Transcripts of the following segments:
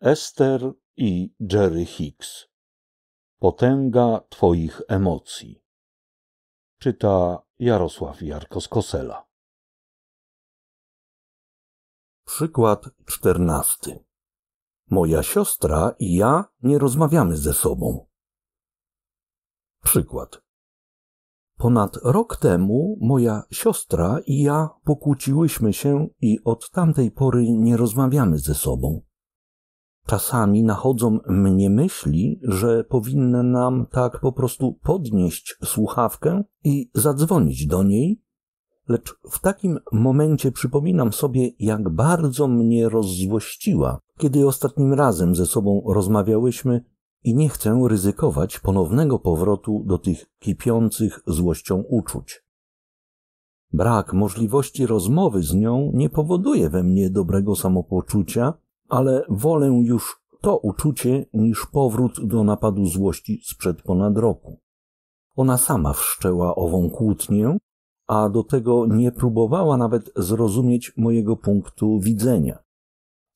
Ester i Jerry Hicks. Potęga Twoich emocji. Czyta Jarosław Jarkos-Kosela. Przykład czternasty. Moja siostra i ja nie rozmawiamy ze sobą. Przykład. Ponad rok temu moja siostra i ja pokłóciłyśmy się i od tamtej pory nie rozmawiamy ze sobą. Czasami nachodzą mnie myśli, że powinna nam tak po prostu podnieść słuchawkę i zadzwonić do niej, lecz w takim momencie przypominam sobie, jak bardzo mnie rozzłościła, kiedy ostatnim razem ze sobą rozmawiałyśmy i nie chcę ryzykować ponownego powrotu do tych kipiących złością uczuć. Brak możliwości rozmowy z nią nie powoduje we mnie dobrego samopoczucia, ale wolę już to uczucie niż powrót do napadu złości sprzed ponad roku. Ona sama wszczęła ową kłótnię, a do tego nie próbowała nawet zrozumieć mojego punktu widzenia.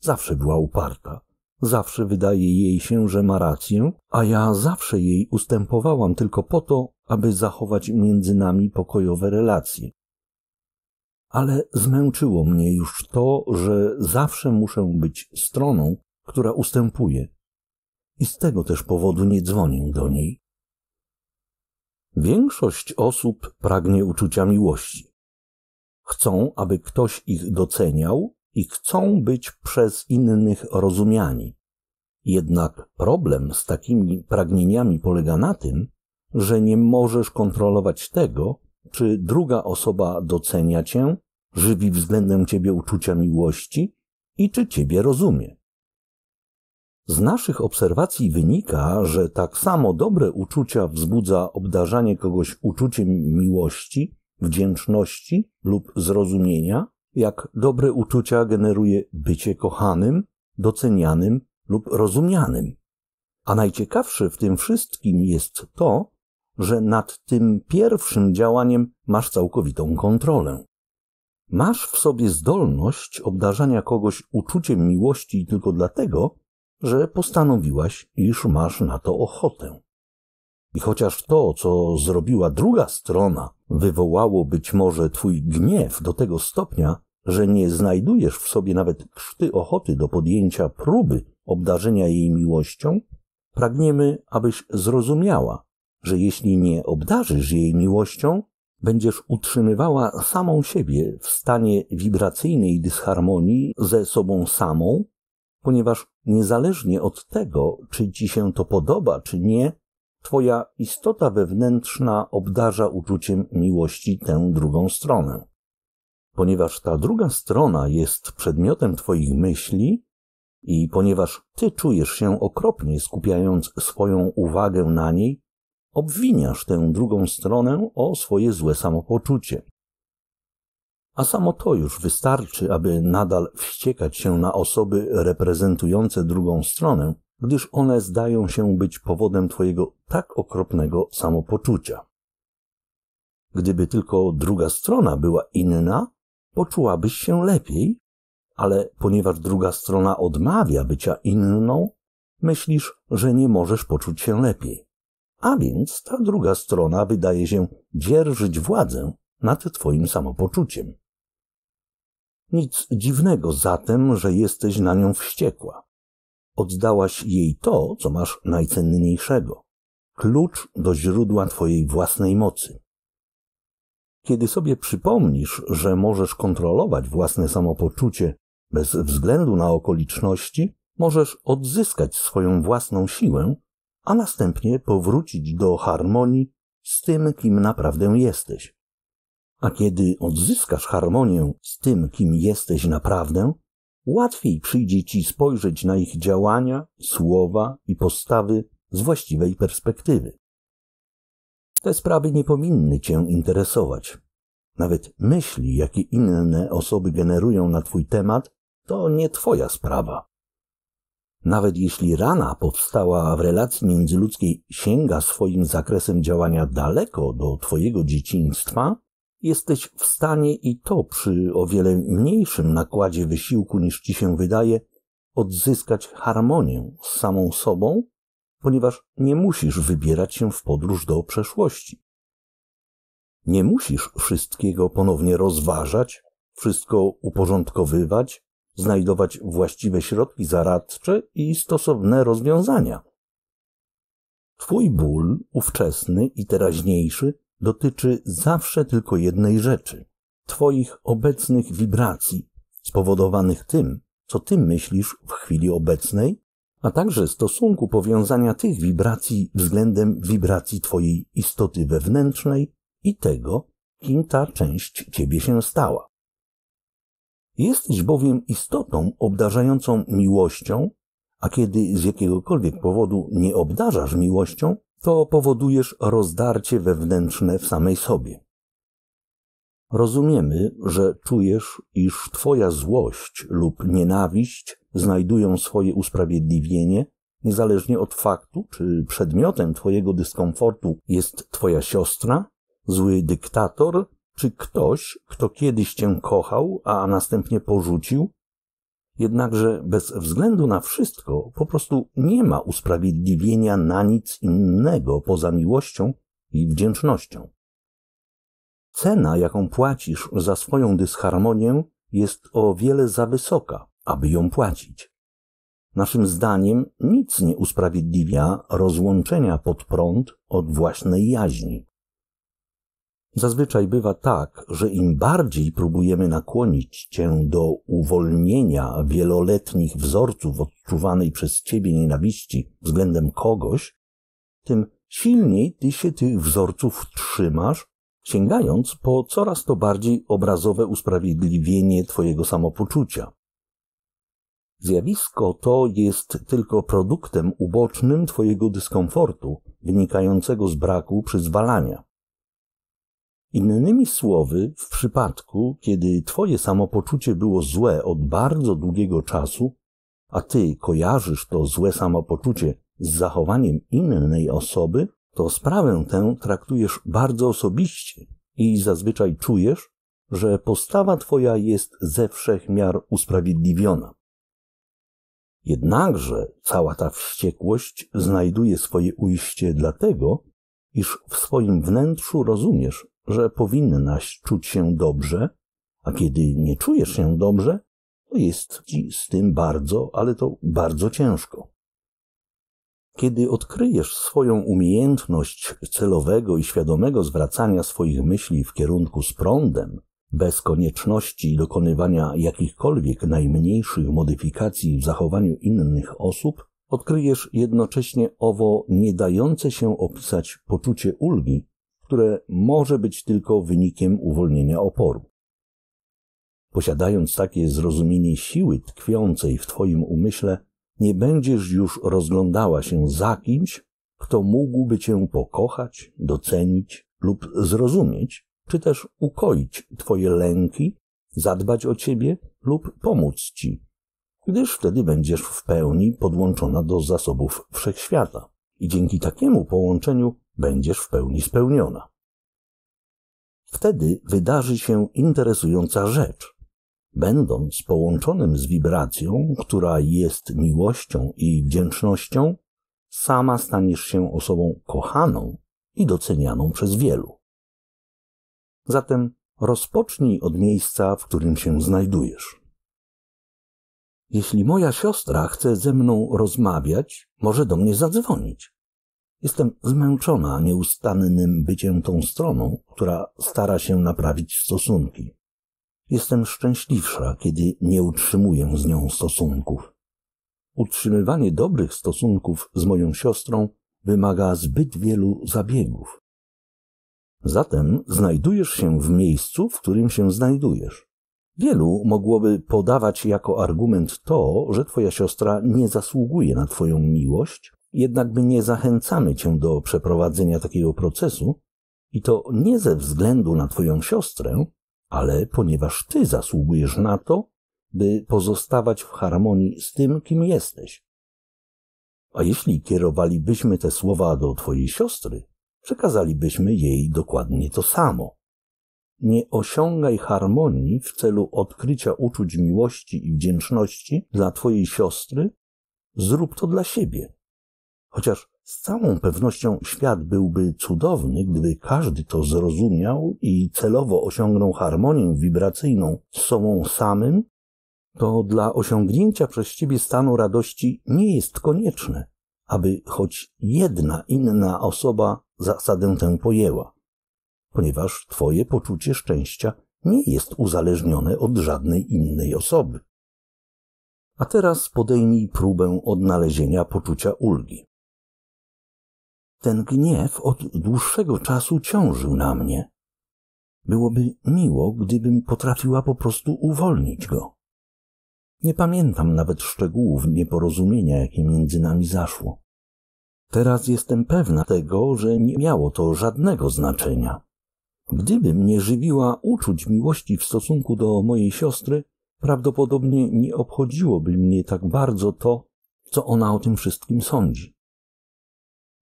Zawsze była uparta. Zawsze wydaje jej się, że ma rację, a ja zawsze jej ustępowałam tylko po to, aby zachować między nami pokojowe relacje ale zmęczyło mnie już to, że zawsze muszę być stroną, która ustępuje. I z tego też powodu nie dzwonię do niej. Większość osób pragnie uczucia miłości. Chcą, aby ktoś ich doceniał i chcą być przez innych rozumiani. Jednak problem z takimi pragnieniami polega na tym, że nie możesz kontrolować tego, czy druga osoba docenia cię, żywi względem ciebie uczucia miłości i czy ciebie rozumie? Z naszych obserwacji wynika, że tak samo dobre uczucia wzbudza obdarzanie kogoś uczuciem miłości, wdzięczności lub zrozumienia, jak dobre uczucia generuje bycie kochanym, docenianym lub rozumianym. A najciekawsze w tym wszystkim jest to, że nad tym pierwszym działaniem masz całkowitą kontrolę. Masz w sobie zdolność obdarzania kogoś uczuciem miłości tylko dlatego, że postanowiłaś, iż masz na to ochotę. I chociaż to, co zrobiła druga strona, wywołało być może twój gniew do tego stopnia, że nie znajdujesz w sobie nawet krzty ochoty do podjęcia próby obdarzenia jej miłością, pragniemy, abyś zrozumiała, że jeśli nie obdarzysz jej miłością, będziesz utrzymywała samą siebie w stanie wibracyjnej dysharmonii ze sobą samą, ponieważ niezależnie od tego, czy ci się to podoba, czy nie, twoja istota wewnętrzna obdarza uczuciem miłości tę drugą stronę. Ponieważ ta druga strona jest przedmiotem twoich myśli, i ponieważ ty czujesz się okropnie skupiając swoją uwagę na niej, obwiniasz tę drugą stronę o swoje złe samopoczucie. A samo to już wystarczy, aby nadal wściekać się na osoby reprezentujące drugą stronę, gdyż one zdają się być powodem Twojego tak okropnego samopoczucia. Gdyby tylko druga strona była inna, poczułabyś się lepiej, ale ponieważ druga strona odmawia bycia inną, myślisz, że nie możesz poczuć się lepiej. A więc ta druga strona wydaje się dzierżyć władzę nad twoim samopoczuciem. Nic dziwnego zatem, że jesteś na nią wściekła. Oddałaś jej to, co masz najcenniejszego klucz do źródła twojej własnej mocy. Kiedy sobie przypomnisz, że możesz kontrolować własne samopoczucie bez względu na okoliczności, możesz odzyskać swoją własną siłę a następnie powrócić do harmonii z tym, kim naprawdę jesteś. A kiedy odzyskasz harmonię z tym, kim jesteś naprawdę, łatwiej przyjdzie ci spojrzeć na ich działania, słowa i postawy z właściwej perspektywy. Te sprawy nie powinny cię interesować. Nawet myśli, jakie inne osoby generują na twój temat, to nie twoja sprawa. Nawet jeśli rana powstała w relacji międzyludzkiej sięga swoim zakresem działania daleko do Twojego dzieciństwa, jesteś w stanie i to przy o wiele mniejszym nakładzie wysiłku niż Ci się wydaje odzyskać harmonię z samą sobą, ponieważ nie musisz wybierać się w podróż do przeszłości. Nie musisz wszystkiego ponownie rozważać, wszystko uporządkowywać, znajdować właściwe środki zaradcze i stosowne rozwiązania. Twój ból, ówczesny i teraźniejszy, dotyczy zawsze tylko jednej rzeczy Twoich obecnych wibracji, spowodowanych tym, co Ty myślisz w chwili obecnej, a także stosunku powiązania tych wibracji względem wibracji Twojej istoty wewnętrznej i tego, kim ta część Ciebie się stała. Jesteś bowiem istotą obdarzającą miłością, a kiedy z jakiegokolwiek powodu nie obdarzasz miłością, to powodujesz rozdarcie wewnętrzne w samej sobie. Rozumiemy, że czujesz, iż Twoja złość lub nienawiść znajdują swoje usprawiedliwienie, niezależnie od faktu, czy przedmiotem Twojego dyskomfortu jest Twoja siostra, zły dyktator, czy ktoś, kto kiedyś cię kochał, a następnie porzucił? Jednakże bez względu na wszystko po prostu nie ma usprawiedliwienia na nic innego poza miłością i wdzięcznością. Cena, jaką płacisz za swoją dysharmonię, jest o wiele za wysoka, aby ją płacić. Naszym zdaniem nic nie usprawiedliwia rozłączenia pod prąd od własnej jaźni. Zazwyczaj bywa tak, że im bardziej próbujemy nakłonić cię do uwolnienia wieloletnich wzorców odczuwanej przez ciebie nienawiści względem kogoś, tym silniej ty się tych wzorców trzymasz, sięgając po coraz to bardziej obrazowe usprawiedliwienie twojego samopoczucia. Zjawisko to jest tylko produktem ubocznym twojego dyskomfortu, wynikającego z braku przyzwalania. Innymi słowy, w przypadku, kiedy twoje samopoczucie było złe od bardzo długiego czasu, a ty kojarzysz to złe samopoczucie z zachowaniem innej osoby, to sprawę tę traktujesz bardzo osobiście i zazwyczaj czujesz, że postawa twoja jest ze wszech miar usprawiedliwiona. Jednakże cała ta wściekłość znajduje swoje ujście dlatego, iż w swoim wnętrzu rozumiesz, że powinnaś czuć się dobrze, a kiedy nie czujesz się dobrze, to jest ci z tym bardzo, ale to bardzo ciężko. Kiedy odkryjesz swoją umiejętność celowego i świadomego zwracania swoich myśli w kierunku z prądem, bez konieczności dokonywania jakichkolwiek najmniejszych modyfikacji w zachowaniu innych osób, odkryjesz jednocześnie owo nie dające się opisać poczucie ulgi, które może być tylko wynikiem uwolnienia oporu. Posiadając takie zrozumienie siły tkwiącej w Twoim umyśle, nie będziesz już rozglądała się za kimś, kto mógłby Cię pokochać, docenić lub zrozumieć, czy też ukoić Twoje lęki, zadbać o Ciebie lub pomóc Ci, gdyż wtedy będziesz w pełni podłączona do zasobów wszechświata. I dzięki takiemu połączeniu będziesz w pełni spełniona. Wtedy wydarzy się interesująca rzecz. Będąc połączonym z wibracją, która jest miłością i wdzięcznością, sama staniesz się osobą kochaną i docenianą przez wielu. Zatem rozpocznij od miejsca, w którym się znajdujesz. Jeśli moja siostra chce ze mną rozmawiać, może do mnie zadzwonić. Jestem zmęczona nieustannym byciem tą stroną, która stara się naprawić stosunki. Jestem szczęśliwsza, kiedy nie utrzymuję z nią stosunków. Utrzymywanie dobrych stosunków z moją siostrą wymaga zbyt wielu zabiegów. Zatem znajdujesz się w miejscu, w którym się znajdujesz. Wielu mogłoby podawać jako argument to, że twoja siostra nie zasługuje na twoją miłość, jednak my nie zachęcamy cię do przeprowadzenia takiego procesu i to nie ze względu na twoją siostrę, ale ponieważ ty zasługujesz na to, by pozostawać w harmonii z tym, kim jesteś. A jeśli kierowalibyśmy te słowa do twojej siostry, przekazalibyśmy jej dokładnie to samo. Nie osiągaj harmonii w celu odkrycia uczuć miłości i wdzięczności dla twojej siostry, zrób to dla siebie. Chociaż z całą pewnością świat byłby cudowny, gdyby każdy to zrozumiał i celowo osiągnął harmonię wibracyjną z sobą samym, to dla osiągnięcia przez ciebie stanu radości nie jest konieczne, aby choć jedna inna osoba zasadę tę pojęła, ponieważ twoje poczucie szczęścia nie jest uzależnione od żadnej innej osoby. A teraz podejmij próbę odnalezienia poczucia ulgi. Ten gniew od dłuższego czasu ciążył na mnie. Byłoby miło, gdybym potrafiła po prostu uwolnić go. Nie pamiętam nawet szczegółów nieporozumienia, jakie między nami zaszło. Teraz jestem pewna tego, że nie miało to żadnego znaczenia. Gdybym nie żywiła uczuć miłości w stosunku do mojej siostry, prawdopodobnie nie obchodziłoby mnie tak bardzo to, co ona o tym wszystkim sądzi.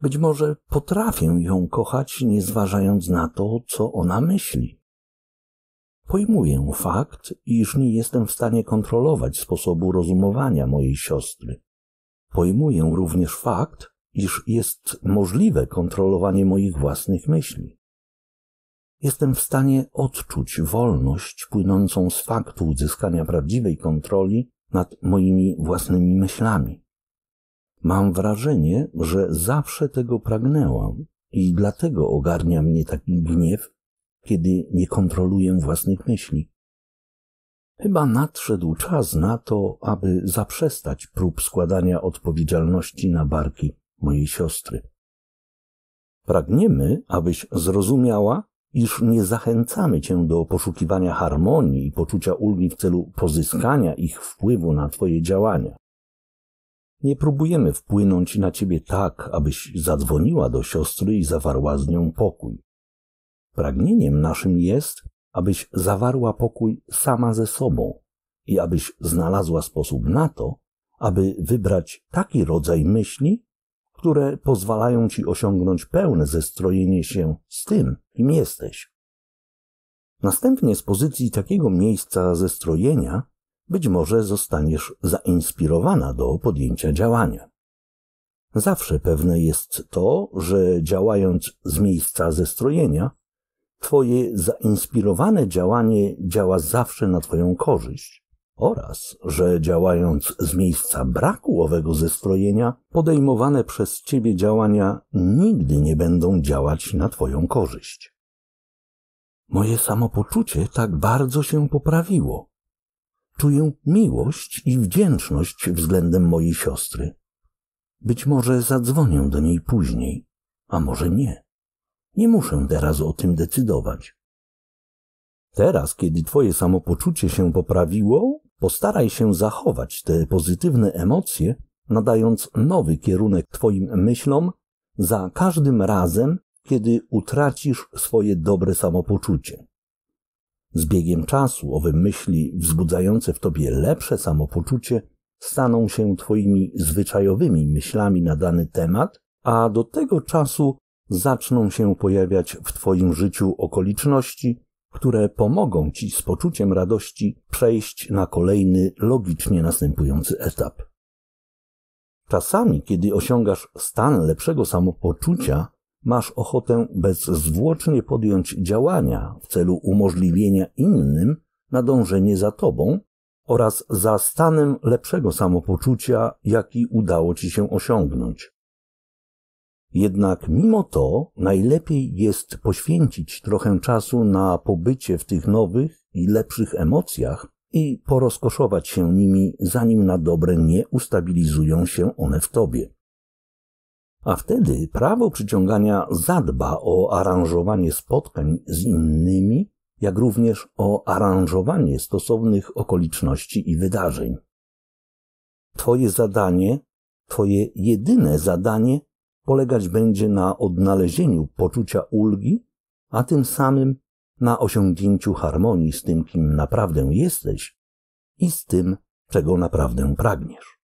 Być może potrafię ją kochać, nie zważając na to, co ona myśli. Pojmuję fakt, iż nie jestem w stanie kontrolować sposobu rozumowania mojej siostry. Pojmuję również fakt, iż jest możliwe kontrolowanie moich własnych myśli. Jestem w stanie odczuć wolność płynącą z faktu uzyskania prawdziwej kontroli nad moimi własnymi myślami. Mam wrażenie, że zawsze tego pragnęłam i dlatego ogarnia mnie taki gniew, kiedy nie kontroluję własnych myśli. Chyba nadszedł czas na to, aby zaprzestać prób składania odpowiedzialności na barki mojej siostry. Pragniemy, abyś zrozumiała, iż nie zachęcamy cię do poszukiwania harmonii i poczucia ulgi w celu pozyskania ich wpływu na twoje działania. Nie próbujemy wpłynąć na ciebie tak, abyś zadzwoniła do siostry i zawarła z nią pokój. Pragnieniem naszym jest, abyś zawarła pokój sama ze sobą i abyś znalazła sposób na to, aby wybrać taki rodzaj myśli, które pozwalają ci osiągnąć pełne zestrojenie się z tym, kim jesteś. Następnie z pozycji takiego miejsca zestrojenia być może zostaniesz zainspirowana do podjęcia działania. Zawsze pewne jest to, że działając z miejsca zestrojenia, Twoje zainspirowane działanie działa zawsze na Twoją korzyść oraz, że działając z miejsca braku owego zestrojenia, podejmowane przez Ciebie działania nigdy nie będą działać na Twoją korzyść. Moje samopoczucie tak bardzo się poprawiło, Czuję miłość i wdzięczność względem mojej siostry. Być może zadzwonię do niej później, a może nie. Nie muszę teraz o tym decydować. Teraz, kiedy twoje samopoczucie się poprawiło, postaraj się zachować te pozytywne emocje, nadając nowy kierunek twoim myślom za każdym razem, kiedy utracisz swoje dobre samopoczucie. Z biegiem czasu owe myśli wzbudzające w tobie lepsze samopoczucie staną się twoimi zwyczajowymi myślami na dany temat, a do tego czasu zaczną się pojawiać w twoim życiu okoliczności, które pomogą ci z poczuciem radości przejść na kolejny logicznie następujący etap. Czasami, kiedy osiągasz stan lepszego samopoczucia, masz ochotę bezzwłocznie podjąć działania w celu umożliwienia innym nadążenie za tobą oraz za stanem lepszego samopoczucia, jaki udało ci się osiągnąć. Jednak mimo to najlepiej jest poświęcić trochę czasu na pobycie w tych nowych i lepszych emocjach i porozkoszować się nimi, zanim na dobre nie ustabilizują się one w tobie a wtedy prawo przyciągania zadba o aranżowanie spotkań z innymi, jak również o aranżowanie stosownych okoliczności i wydarzeń. Twoje zadanie, Twoje jedyne zadanie polegać będzie na odnalezieniu poczucia ulgi, a tym samym na osiągnięciu harmonii z tym, kim naprawdę jesteś i z tym, czego naprawdę pragniesz.